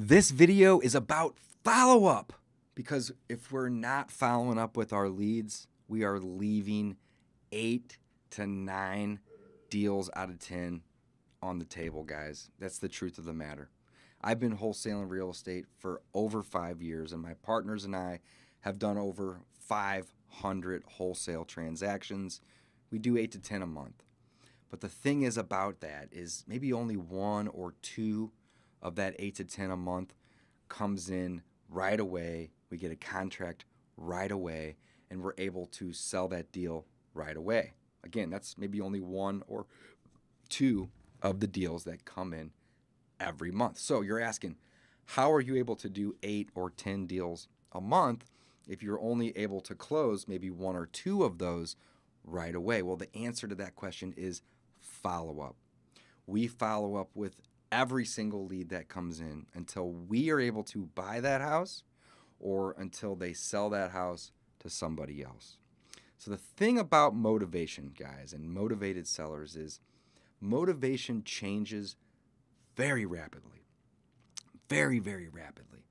This video is about follow up because if we're not following up with our leads, we are leaving eight to nine deals out of 10 on the table, guys. That's the truth of the matter. I've been wholesaling real estate for over five years, and my partners and I have done over 500 wholesale transactions. We do eight to 10 a month. But the thing is about that is maybe only one or two of that eight to 10 a month comes in right away. We get a contract right away, and we're able to sell that deal right away. Again, that's maybe only one or two of the deals that come in every month. So you're asking, how are you able to do eight or 10 deals a month if you're only able to close maybe one or two of those right away? Well, the answer to that question is follow up. We follow up with every single lead that comes in until we are able to buy that house or until they sell that house to somebody else. So, the thing about motivation, guys, and motivated sellers is motivation changes very rapidly. Very, very rapidly.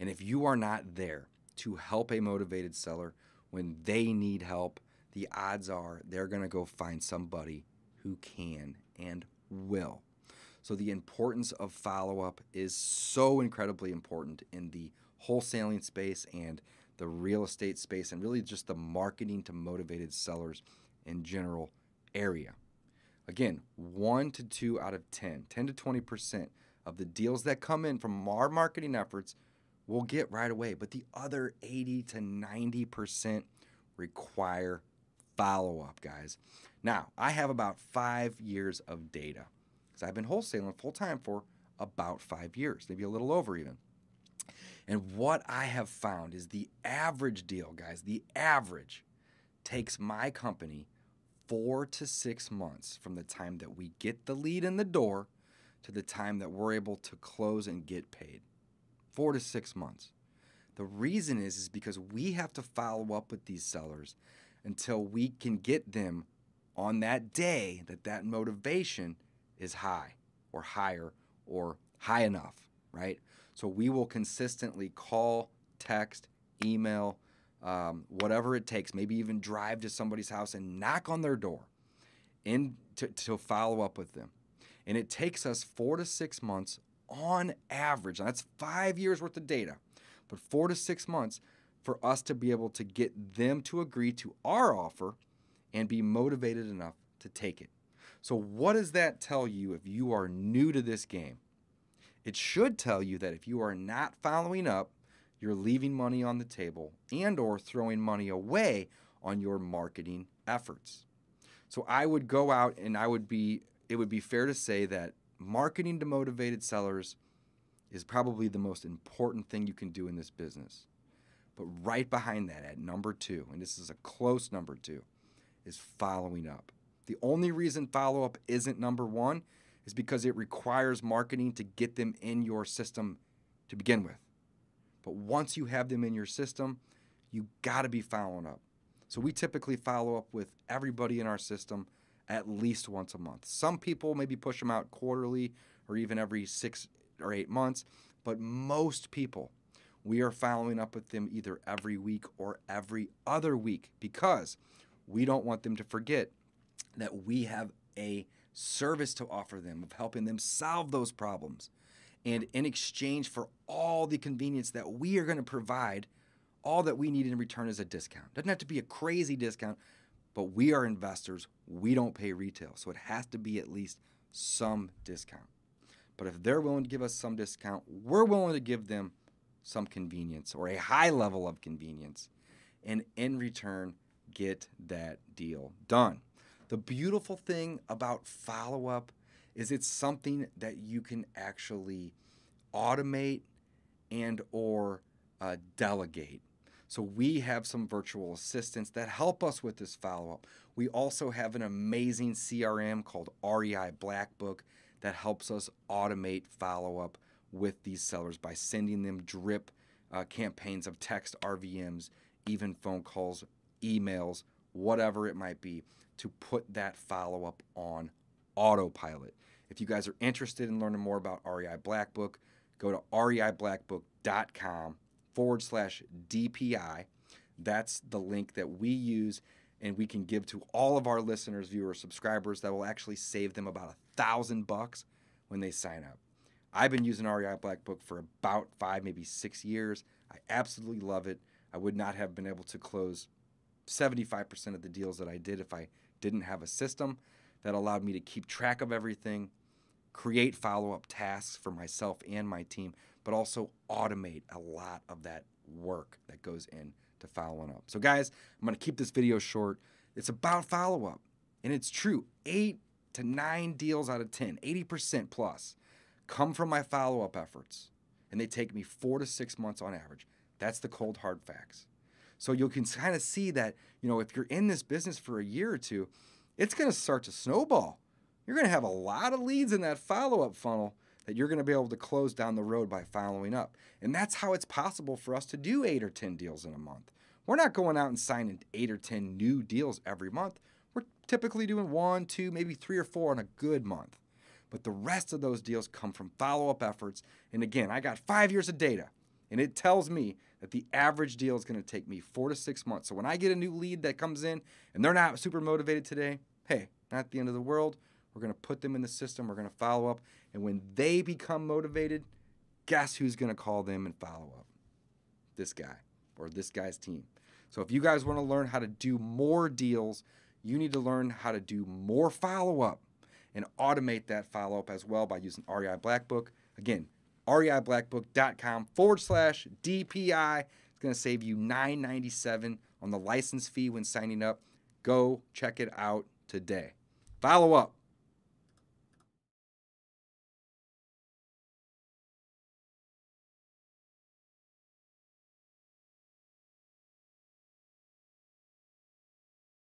And if you are not there to help a motivated seller when they need help, the odds are they're going to go find somebody who can and will. So the importance of follow up is so incredibly important in the wholesaling space and the real estate space and really just the marketing to motivated sellers in general area. Again, 1 to 2 out of 10, 10 to 20% of the deals that come in from our marketing efforts we'll get right away, but the other 80 to 90% require follow up, guys. Now, I have about 5 years of data because I've been wholesaling full time for about five years, maybe a little over even. And what I have found is the average deal, guys, the average takes my company four to six months from the time that we get the lead in the door to the time that we're able to close and get paid. Four to six months. The reason is, is because we have to follow up with these sellers until we can get them on that day that that motivation is high or higher or high enough, right? So we will consistently call, text, email, um, whatever it takes, maybe even drive to somebody's house and knock on their door in to, to follow up with them. And it takes us four to six months on average, and that's five years worth of data, but four to six months for us to be able to get them to agree to our offer and be motivated enough to take it. So, what does that tell you if you are new to this game? It should tell you that if you are not following up, you're leaving money on the table and or throwing money away on your marketing efforts. So I would go out and I would be it would be fair to say that marketing to motivated sellers is probably the most important thing you can do in this business. But right behind that at number 2, and this is a close number 2, is following up. The only reason follow up isn't number one is because it requires marketing to get them in your system to begin with. But once you have them in your system, you got to be following up. So we typically follow up with everybody in our system at least once a month. Some people maybe push them out quarterly or even every six or eight months, but most people, we are following up with them either every week or every other week because we don't want them to forget that we have a service to offer them of helping them solve those problems. And in exchange for all the convenience that we are going to provide, all that we need in return is a discount. Doesn't have to be a crazy discount, but we are investors. We don't pay retail. So it has to be at least some discount. But if they're willing to give us some discount, we're willing to give them some convenience or a high level of convenience. And in return, get that deal done. The beautiful thing about follow up is it's something that you can actually automate and or uh, delegate. So we have some virtual assistants that help us with this follow-up. We also have an amazing CRM called REI Black Book that helps us automate follow-up with these sellers by sending them drip uh, campaigns of text, RVMs, even phone calls, emails, whatever it might be, to put that follow up on autopilot. If you guys are interested in learning more about REI Black Book, go to reiblackbook.com forward slash DPI. That's the link that we use and we can give to all of our listeners, viewers, subscribers that will actually save them about a thousand bucks when they sign up. I've been using REI Black Book for about five, maybe six years. I absolutely love it. I would not have been able to close 75% of the deals that I did if I didn't have a system that allowed me to keep track of everything, create follow up tasks for myself and my team, but also automate a lot of that work that goes into following up. So, guys, I'm going to keep this video short. It's about follow up, and it's true. Eight to nine deals out of 10, 80% plus, come from my follow up efforts, and they take me four to six months on average. That's the cold hard facts. So you can kind of see that, you know, if you're in this business for a year or two, it's going to start to snowball. You're going to have a lot of leads in that follow up funnel that you're going to be able to close down the road by following up. And that's how it's possible for us to do eight or 10 deals in a month. We're not going out and signing eight or 10 new deals every month. We're typically doing one, two, maybe three or four in a good month. But the rest of those deals come from follow up efforts. And again, I got five years of data. And it tells me that the average deal is going to take me four to six months. So when I get a new lead that comes in and they're not super motivated today, hey, not the end of the world. We're going to put them in the system. We're going to follow up. And when they become motivated, guess who's going to call them and follow up? This guy or this guy's team. So if you guys want to learn how to do more deals, you need to learn how to do more follow up and automate that follow up as well by using REI Black Book. Again, reiblackbook.com forward slash DPI. It's going to save you $9.97 on the license fee when signing up. Go check it out today. Follow up.